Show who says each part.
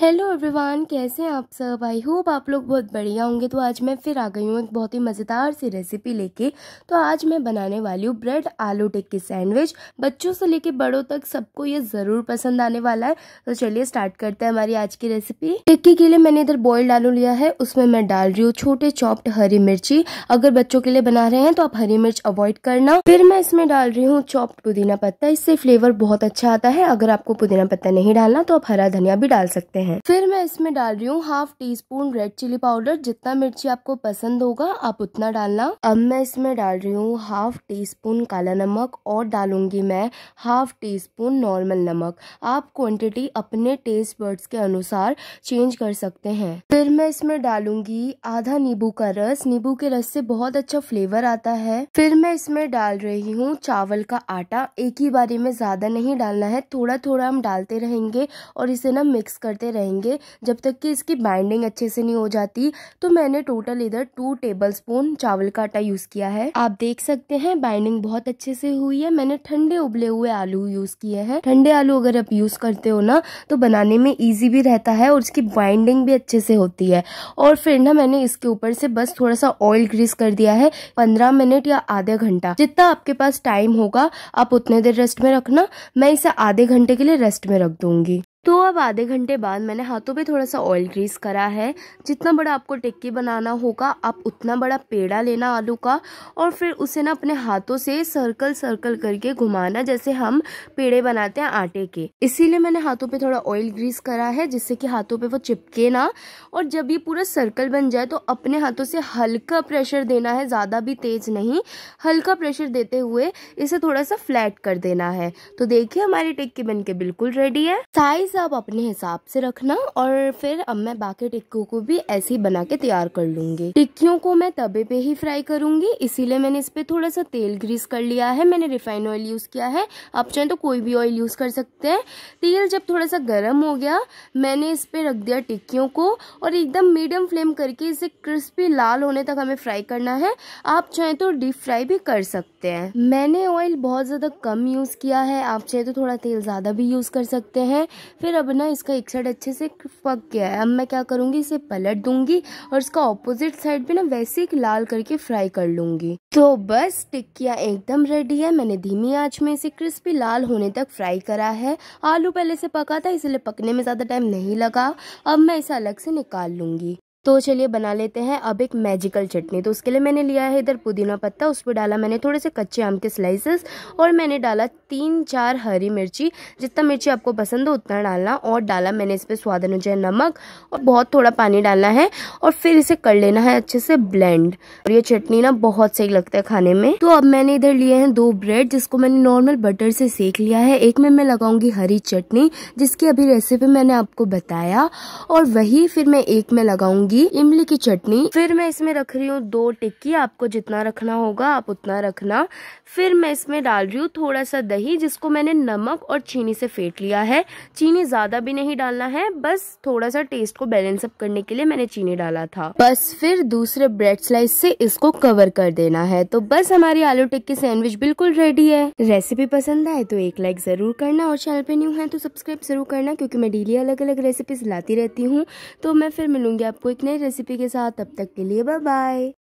Speaker 1: hello everyone कैसे हैं आप सब आई होप आप लोग बहुत बढ़िया होंगे तो आज मैं फिर आ गई हूँ एक बहुत ही मज़ेदार सी रेसिपी लेके तो आज मैं बनाने वाली हूँ ब्रेड आलू टिक्की सैंडविच बच्चों से लेके बड़ों तक सबको ये ज़रूर पसंद आने वाला है तो चलिए स्टार्ट करते हैं हमारी आज की रेसिपी टिक्की के लिए मैंने इधर बॉयल्ड आलू लिया है उसमें मैं डाल रही हूँ छोटे चॉप्ड हरी मिर्ची अगर बच्चों के लिए बना रहे हैं तो आप हरी मिर्च अवॉइड करना फिर मैं इसमें डाल रही हूँ चॉप्ड पुदीना पत्ता इससे फ्लेवर बहुत अच्छा आता है अगर आपको पुदीना पत्ता नहीं डालना तो आप हरा धनिया भी डाल सकते हैं है फिर मैं इसमें डाल रही हूँ half teaspoon red chilli powder जितना मिर्ची आपको पसंद होगा आप उतना डालना अब मैं इसमें डाल रही हूँ हाफ टी स्पून काला नमक और डालूंगी मैं हाफ टी स्पून नॉर्मल नमक आप क्वांटिटी अपने टेस्ट बर्ड्स के अनुसार चेंज कर सकते हैं फिर मैं इसमें डालूंगी आधा नींबू का रस नींबू के रस से बहुत अच्छा फ्लेवर आता है फिर मैं इसमें डाल रही हूँ चावल का आटा एक ही बारी में ज्यादा नहीं डालना है थोड़ा थोड़ा हम डालते रहेंगे और इसे ना मिक्स करते रहेंगे रहेंगे जब तक कि इसकी बाइंडिंग अच्छे से नहीं हो जाती तो मैंने टोटल इधर टू टेबल स्पून चावल का आटा यूज़ किया है आप देख सकते हैं बाइंडिंग बहुत अच्छे से हुई है मैंने ठंडे उबले हुए आलू यूज़ किए हैं ठंडे आलू अगर आप यूज़ करते हो ना तो बनाने में ईजी भी रहता है और उसकी बाइंडिंग भी अच्छे से होती है और फिर ना मैंने इसके ऊपर से बस थोड़ा सा ऑयल ग्रीस कर दिया है पंद्रह मिनट या आधे घंटा जितना आपके पास टाइम होगा आप उतने देर रेस्ट में रखना मैं इसे आधे घंटे के लिए रेस्ट में रख दूंगी तो अब आधे घंटे बाद मैंने हाथों पे थोड़ा सा ऑयल ग्रीस करा है जितना बड़ा आपको टिक्की बनाना होगा आप उतना बड़ा पेड़ा लेना आलू का और फिर उसे ना अपने हाथों से सर्कल सर्कल करके घुमाना जैसे हम पेड़े बनाते हैं आटे के इसीलिए मैंने हाथों पे थोड़ा ऑयल ग्रीस करा है जिससे कि हाथों पे वो चिपके ना और जब ये पूरा सर्कल बन जाए तो अपने हाथों से हल्का प्रेशर देना है ज़्यादा भी तेज नहीं हल्का प्रेशर देते हुए इसे थोड़ा सा फ्लैट कर देना है तो देखिए हमारी टिक्की बन के बिल्कुल रेडी है साइज साइज़ आप अपने हिसाब से रखना और फिर अब मैं बाकी टिक्कियों को भी ऐसे ही बना के तैयार कर लूंगी टिक्कियों को मैं तवे पे ही फ्राई करूंगी इसीलिए मैंने इस पे थोड़ा सा तेल ग्रीस कर लिया है मैंने रिफाइन ऑयल यूज़ किया है आप चाहें तो कोई भी ऑयल यूज़ कर सकते हैं तेल जब थोड़ा सा गर्म हो गया मैंने इस पे रख दिया टिक्कियों को और एकदम मीडियम फ्लेम करके इसे क्रिस्पी लाल होने तक हमें फ्राई करना है आप चाहें तो डीप फ्राई भी कर सकते हैं मैंने ऑयल बहुत ज़्यादा कम यूज़ किया है आप चाहे तो थोड़ा तेल ज़्यादा भी यूज़ कर सकते हैं फिर अब ना इसका एक साइड अच्छे से पक गया है अब मैं क्या करूँगी इसे पलट दूंगी और इसका ऑपोजिट साइड भी ना वैसे ही लाल करके फ्राई कर लूंगी तो बस टिक्किया एकदम रेडी है मैंने धीमी आँच में इसे क्रिस्पी लाल होने तक फ्राई करा है आलू पहले से पका था इसलिए पकने में ज़्यादा टाइम नहीं लगा अब मैं इसे अलग से निकाल लूँगी तो चलिए बना लेते हैं अब एक मैजिकल चटनी तो उसके लिए मैंने लिया है इधर पुदीना पत्ता उस पर डाला मैंने थोड़े से कच्चे आम के स्लाइसेस और मैंने डाला तीन चार हरी मिर्ची जितना मिर्ची आपको पसंद हो उतना डालना और डाला मैंने इस पर स्वाद अनुसार नमक और बहुत थोड़ा पानी डालना है और फिर इसे कर लेना है अच्छे से ब्लेंड और ये चटनी ना बहुत सही लगता है खाने में तो अब मैंने इधर लिए हैं दो ब्रेड जिसको मैंने नॉर्मल बटर से सेक लिया है एक में मैं लगाऊंगी हरी चटनी जिसकी अभी रेसिपी मैंने आपको बताया और वही फिर मैं एक में लगाऊंगी लूंगी इमली की चटनी फिर मैं इसमें रख रही हूँ दो टिक्की आपको जितना रखना होगा आप उतना रखना फिर मैं इसमें डाल रही हूँ थोड़ा सा दही जिसको मैंने नमक और चीनी से फेंट लिया है चीनी ज़्यादा भी नहीं डालना है बस थोड़ा सा टेस्ट को बैलेंस अप करने के लिए मैंने चीनी डाला था बस फिर दूसरे ब्रेड स्लाइस से इसको कवर कर देना है तो बस हमारी आलू टिक्की सैंडविच बिल्कुल रेडी है रेसिपी पसंद आए तो एक लाइक ज़रूर करना और चैनल पे न्यू है तो सब्सक्राइब जरूर करना क्योंकि मैं डेली अलग अलग रेसिपीज लाती रहती हूँ तो मैं फिर मिलूंगी आपको एक एक नई रेसिपी के साथ तब तक के लिए बाय बाय